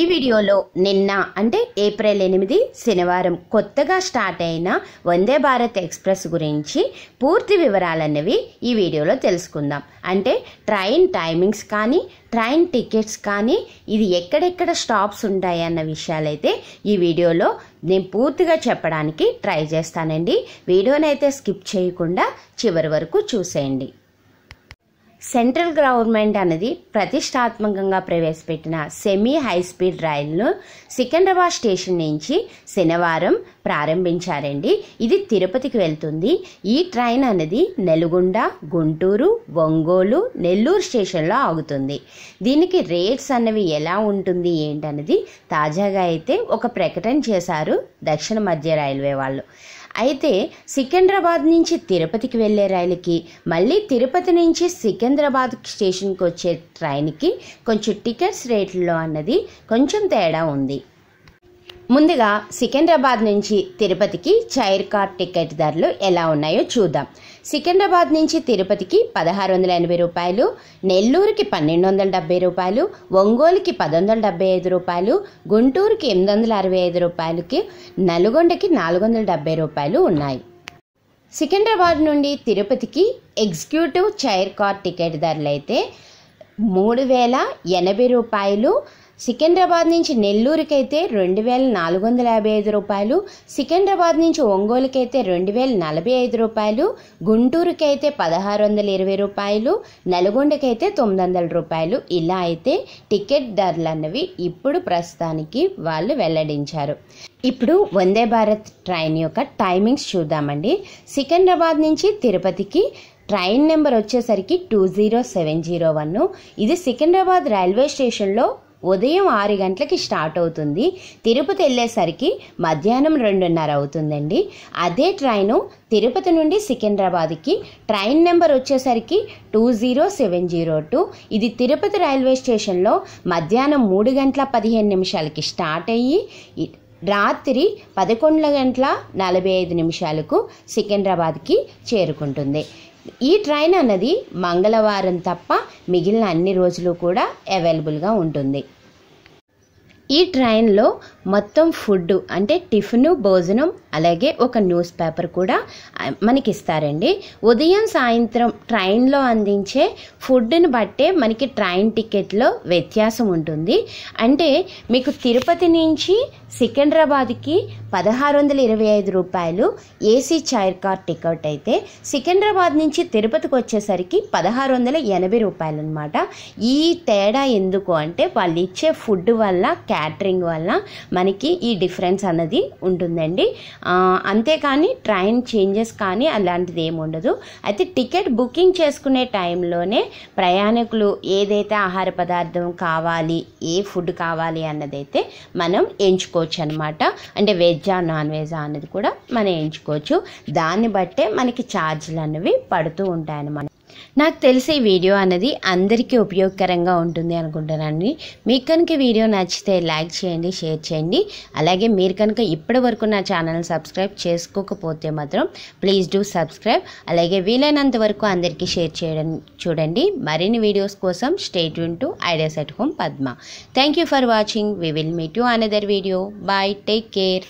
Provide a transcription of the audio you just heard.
ఈ వీడియోలో నిన్న అంటే ఏప్రిల్ ఎనిమిది శనివారం కొత్తగా స్టార్ట్ అయిన వందే భారత్ ఎక్స్ప్రెస్ గురించి పూర్తి వివరాలన్నవి ఈ వీడియోలో తెలుసుకుందాం అంటే ట్రైన్ టైమింగ్స్ కానీ ట్రైన్ టికెట్స్ కానీ ఇది ఎక్కడెక్కడ స్టాప్స్ ఉంటాయి అన్న విషయాలైతే ఈ వీడియోలో నేను పూర్తిగా చెప్పడానికి ట్రై చేస్తానండి వీడియోనైతే స్కిప్ చేయకుండా చివరి వరకు చూసేయండి సెంట్రల్ గవర్నమెంట్ అనేది ప్రతిష్టాత్మకంగా ప్రవేశపెట్టిన సెమీ హై స్పీడ్ రైలును సికింద్రాబాద్ స్టేషన్ నుంచి శనివారం ప్రారంభించారండి ఇది తిరుపతికి వెళ్తుంది ఈ ట్రైన్ అనేది నెల్గొండ గుంటూరు ఒంగోలు నెల్లూరు స్టేషన్లో ఆగుతుంది దీనికి రేట్స్ అన్నవి ఎలా ఉంటుంది ఏంటనేది తాజాగా అయితే ఒక ప్రకటన చేశారు దక్షిణ మధ్య రైల్వే వాళ్ళు అయితే సికింద్రాబాద్ నుంచి తిరుపతికి వెళ్ళే రైలుకి మళ్ళీ తిరుపతి నుంచి సికింద్రాబాద్ స్టేషన్కి వచ్చే ట్రైన్కి కొంచెం టికెట్స్ రేట్లో అన్నది కొంచెం తేడా ఉంది ముందుగా సికింద్రాబాద్ నుంచి తిరుపతికి చైర్ కార్ టికెట్ ధరలు ఎలా ఉన్నాయో చూద్దాం సికింద్రాబాద్ నుంచి తిరుపతికి పదహారు వందల ఎనభై రూపాయలు నెల్లూరుకి పన్నెండు వందల డెబ్బై రూపాయలు ఒంగోలుకి పదొందల డెబ్బై ఐదు రూపాయలు గుంటూరుకి ఎనిమిది వందల అరవై ఐదు రూపాయలకి నల్గొండకి నాలుగు వందల డెబ్బై రూపాయలు ఉన్నాయి సికింద్రాబాద్ నుండి తిరుపతికి ఎగ్జిక్యూటివ్ చైర్ కార్ టికెట్ ధరలు అయితే మూడు వేల ఎనభై రూపాయలు సికింద్రాబాద్ నుంచి నెల్లూరుకైతే రెండు వేల నాలుగు వందల యాభై ఐదు రూపాయలు సికింద్రాబాద్ నుంచి ఒంగోలుకైతే రెండు వేల నలభై ఐదు రూపాయలు గుంటూరుకైతే పదహారు వందల ఇరవై రూపాయలు నల్గొండకైతే తొమ్మిది వందల రూపాయలు ఇలా అయితే టికెట్ ధరలు అన్నవి ఇప్పుడు ప్రస్తుతానికి వాళ్ళు వెల్లడించారు ఇప్పుడు వందే భారత్ ట్రైన్ యొక్క టైమింగ్స్ చూద్దామండి సికింద్రాబాద్ నుంచి తిరుపతికి ట్రైన్ నెంబర్ వచ్చేసరికి two zero seven zero one ఇది సికింద్రాబాద్ రైల్వే స్టేషన్లో ఉదయం ఆరు గంటలకి స్టార్ట్ అవుతుంది తిరుపతి వెళ్ళేసరికి మధ్యాహ్నం రెండున్నర అవుతుందండి అదే ట్రైను తిరుపతి నుండి సికింద్రాబాద్కి ట్రైన్ నెంబర్ వచ్చేసరికి two zero seven zero two ఇది తిరుపతి రైల్వే స్టేషన్లో మధ్యాహ్నం మూడు గంటల పదిహేను నిమిషాలకి స్టార్ట్ అయ్యి రాత్రి పదకొండు గంటల నలభై ఐదు నిమిషాలకు సికింద్రాబాద్కి చేరుకుంటుంది ఈ ట్రైన్ అన్నది మంగళవారం తప్ప మిగిలిన అన్ని రోజులు కూడా అవైలబుల్గా ఉంటుంది ఈ ట్రైన్లో మొత్తం ఫుడ్ అంటే టిఫిన్ భోజనం అలాగే ఒక న్యూస్ పేపర్ కూడా మనకి ఇస్తారండి ఉదయం సాయంత్రం ట్రైన్లో అందించే ఫుడ్ని బట్టే మనకి ట్రైన్ టికెట్లో వ్యత్యాసం ఉంటుంది అంటే మీకు తిరుపతి నుంచి సికింద్రాబాద్కి పదహారు వందల ఇరవై ఐదు రూపాయలు ఏసీ చైర్ కార్ టికెట్ అయితే సికింద్రాబాద్ నుంచి తిరుపతికి వచ్చేసరికి పదహారు వందల ఎనభై రూపాయలు అనమాట ఈ తేడా ఎందుకు అంటే వాళ్ళు ఇచ్చే ఫుడ్ వల్ల క్యాటరింగ్ వల్ల మనకి ఈ డిఫరెన్స్ అన్నది ఉంటుందండి అంతేకాని ట్రైన్ చేంజెస్ కానీ అలాంటిది ఏమి ఉండదు అయితే టికెట్ బుకింగ్ చేసుకునే టైంలోనే ప్రయాణికులు ఏదైతే ఆహార పదార్థం కావాలి ఏ ఫుడ్ కావాలి అన్నదైతే మనం ఎంచుకోవచ్చు అనమాట అంటే వెజ్జా నాన్ వెజ్జా అన్నది కూడా మనం ఎంచుకోవచ్చు దాన్ని బట్టే మనకి ఛార్జీలు అనేవి పడుతూ ఉంటాయన్నమాట నాకు తెలిసి ఈ వీడియో అనేది అందరికీ ఉపయోగకరంగా ఉంటుంది అనుకుంటున్నాను మీకు కనుక వీడియో నచ్చితే లైక్ చేయండి షేర్ చేయండి అలాగే మీరు కనుక ఇప్పటి వరకు నా ఛానల్ సబ్స్క్రైబ్ చేసుకోకపోతే మాత్రం ప్లీజ్ డూ సబ్స్క్రైబ్ అలాగే వీలైనంత వరకు అందరికీ షేర్ చేయడం చూడండి మరిన్ని వీడియోస్ కోసం state to ideas at home Padma thank you for watching we will meet you another video bye take care